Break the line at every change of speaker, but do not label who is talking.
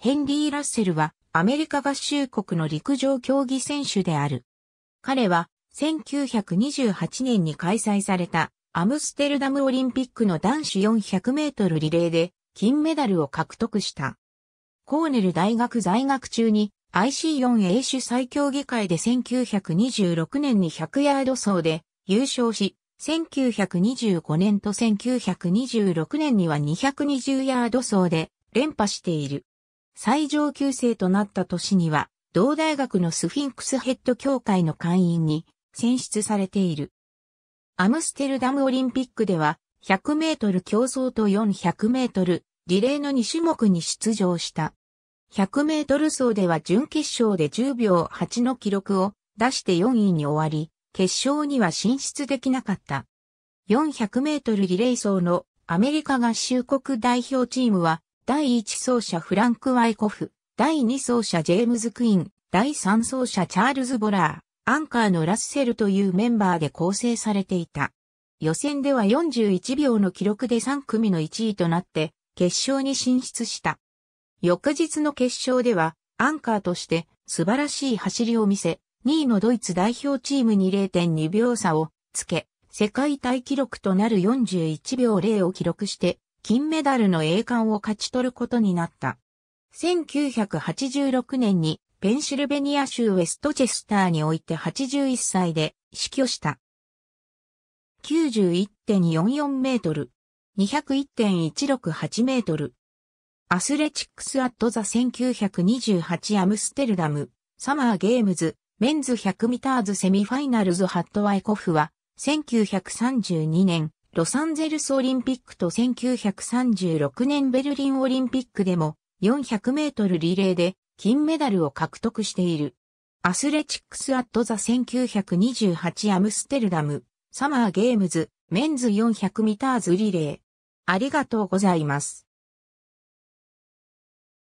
ヘンリー・ラッセルはアメリカ合衆国の陸上競技選手である。彼は1928年に開催されたアムステルダムオリンピックの男子400メートルリレーで金メダルを獲得した。コーネル大学在学中に IC4 英種最強議会で1926年に100ヤード走で優勝し、1925年と1926年には220ヤード走で連覇している。最上級生となった年には、同大学のスフィンクスヘッド協会の会員に選出されている。アムステルダムオリンピックでは、100メートル競争と400メートルリレーの2種目に出場した。100メートル走では準決勝で10秒8の記録を出して4位に終わり、決勝には進出できなかった。400メートルリレー走のアメリカ合衆国代表チームは第1走者フランク・ワイコフ、第2走者ジェームズ・クイーン、第3走者チャールズ・ボラー、アンカーのラッセルというメンバーで構成されていた。予選では41秒の記録で3組の1位となって、決勝に進出した。翌日の決勝では、アンカーとして素晴らしい走りを見せ、2位のドイツ代表チームに0.2秒差をつけ、世界大記録となる41秒0を記録して、金メダルの栄冠を勝ち取ることになった。1986年にペンシルベニア州ウェストチェスターにおいて81歳で死去した。91.44メートル、201.168メートル。アスレチックス・アット・ザ・1928アムステルダム、サマー・ゲームズ、メンズ100ミターズセミファイナルズ・ハット・ワイコフは、1932年、ロサンゼルスオリンピックと1936年ベルリンオリンピックでも400メートルリレーで金メダルを獲得している。アスレチックスアットザ1928アムステルダムサマーゲームズメンズ400ミターズリレー。ありがとうございます。